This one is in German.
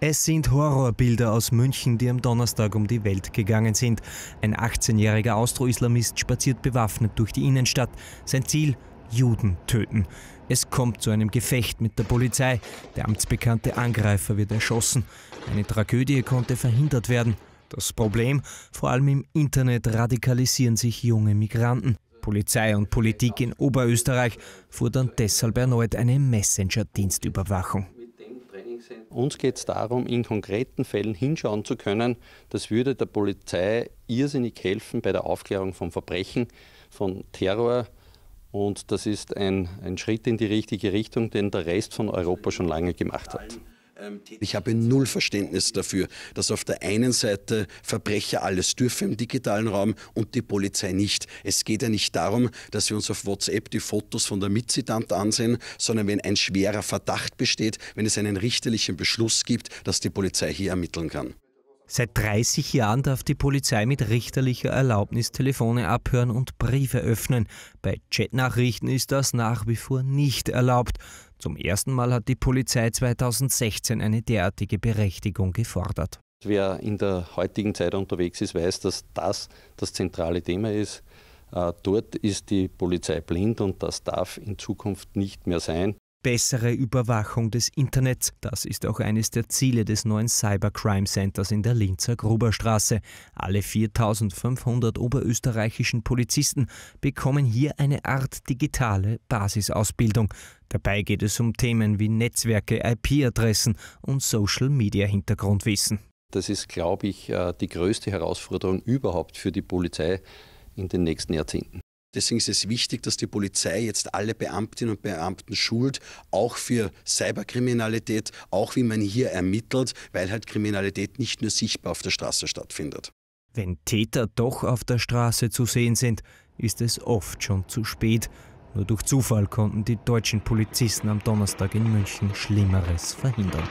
Es sind Horrorbilder aus München, die am Donnerstag um die Welt gegangen sind. Ein 18-jähriger Austro-Islamist spaziert bewaffnet durch die Innenstadt. Sein Ziel? Juden töten. Es kommt zu einem Gefecht mit der Polizei. Der amtsbekannte Angreifer wird erschossen. Eine Tragödie konnte verhindert werden. Das Problem? Vor allem im Internet radikalisieren sich junge Migranten. Polizei und Politik in Oberösterreich fordern deshalb erneut eine Messenger-Dienstüberwachung. Uns geht es darum, in konkreten Fällen hinschauen zu können. Das würde der Polizei irrsinnig helfen bei der Aufklärung von Verbrechen, von Terror. Und das ist ein, ein Schritt in die richtige Richtung, den der Rest von Europa schon lange gemacht hat. Ähm, ich habe null Verständnis dafür, dass auf der einen Seite Verbrecher alles dürfen im digitalen Raum und die Polizei nicht. Es geht ja nicht darum, dass wir uns auf WhatsApp die Fotos von der Mitzitante ansehen, sondern wenn ein schwerer Verdacht besteht, wenn es einen richterlichen Beschluss gibt, dass die Polizei hier ermitteln kann. Seit 30 Jahren darf die Polizei mit richterlicher Erlaubnis Telefone abhören und Briefe öffnen. Bei Chatnachrichten ist das nach wie vor nicht erlaubt. Zum ersten Mal hat die Polizei 2016 eine derartige Berechtigung gefordert. Wer in der heutigen Zeit unterwegs ist, weiß, dass das das zentrale Thema ist. Äh, dort ist die Polizei blind und das darf in Zukunft nicht mehr sein bessere Überwachung des Internets. Das ist auch eines der Ziele des neuen Cybercrime Centers in der Linzer Gruberstraße. Alle 4500 oberösterreichischen Polizisten bekommen hier eine Art digitale Basisausbildung. Dabei geht es um Themen wie Netzwerke, IP-Adressen und Social-Media-Hintergrundwissen. Das ist, glaube ich, äh, die größte Herausforderung überhaupt für die Polizei in den nächsten Jahrzehnten. Deswegen ist es wichtig, dass die Polizei jetzt alle Beamtinnen und Beamten schult, auch für Cyberkriminalität, auch wie man hier ermittelt, weil halt Kriminalität nicht nur sichtbar auf der Straße stattfindet. Wenn Täter doch auf der Straße zu sehen sind, ist es oft schon zu spät. Nur durch Zufall konnten die deutschen Polizisten am Donnerstag in München Schlimmeres verhindern.